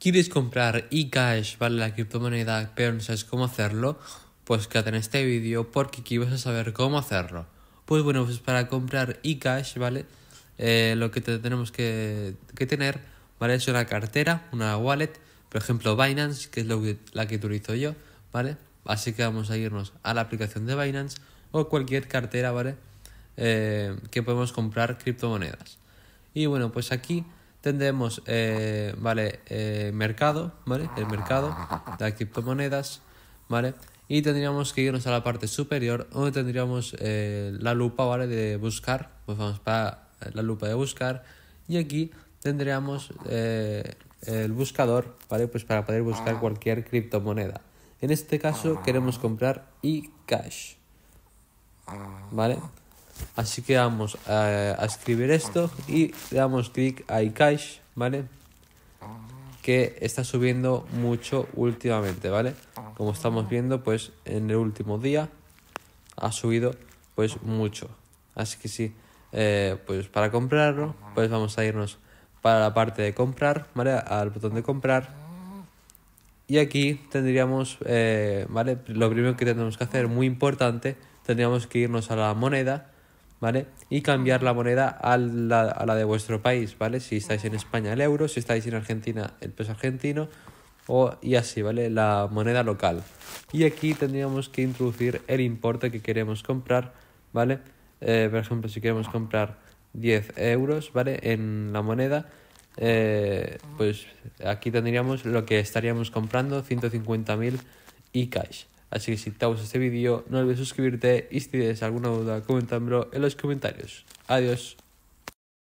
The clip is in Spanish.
quieres comprar e-cash, ¿vale? La criptomoneda, pero no sabes cómo hacerlo, pues quédate en este vídeo porque aquí vas a saber cómo hacerlo. Pues bueno, pues para comprar e-cash, ¿vale? Eh, lo que tenemos que, tener, ¿vale? Es una cartera, una wallet, por ejemplo Binance, que es la que utilizo yo, ¿vale? Así que vamos a irnos a la aplicación de Binance o cualquier cartera, ¿vale? Eh, que podemos comprar criptomonedas. Y bueno, pues aquí tendremos, eh, ¿vale? Eh, mercado, ¿vale? El mercado de criptomonedas, ¿vale? Y tendríamos que irnos a la parte superior donde tendríamos eh, la lupa, ¿vale? De buscar, pues vamos para la lupa de buscar y aquí tendríamos el buscador, ¿vale? Pues para poder buscar cualquier criptomoneda. En este caso queremos comprar eCash, ¿vale? Así que vamos a, escribir esto y le damos clic a iCash, ¿vale? Que está subiendo mucho últimamente, ¿vale? Como estamos viendo, pues en el último día ha subido pues mucho. Así que sí, eh, pues para comprarlo, pues vamos a irnos para la parte de comprar, ¿vale? Al botón de comprar. Y aquí tendríamos, eh, ¿vale? Lo primero que tenemos que hacer, muy importante, tendríamos que irnos a la moneda ¿vale? Y cambiar la moneda a la, a la de vuestro país, ¿vale? Si estáis en España el euro, si estáis en Argentina el peso argentino, o, y así, ¿vale? La moneda local. Y aquí tendríamos que introducir el importe que queremos comprar, ¿vale? Eh, por ejemplo, si queremos comprar 10 euros, ¿vale? En la moneda, eh, pues aquí tendríamos lo que estaríamos comprando, 150.000 y cash. Así que si te ha gustado este vídeo, no olvides suscribirte y si tienes alguna duda, coméntamelo en los comentarios. Adiós.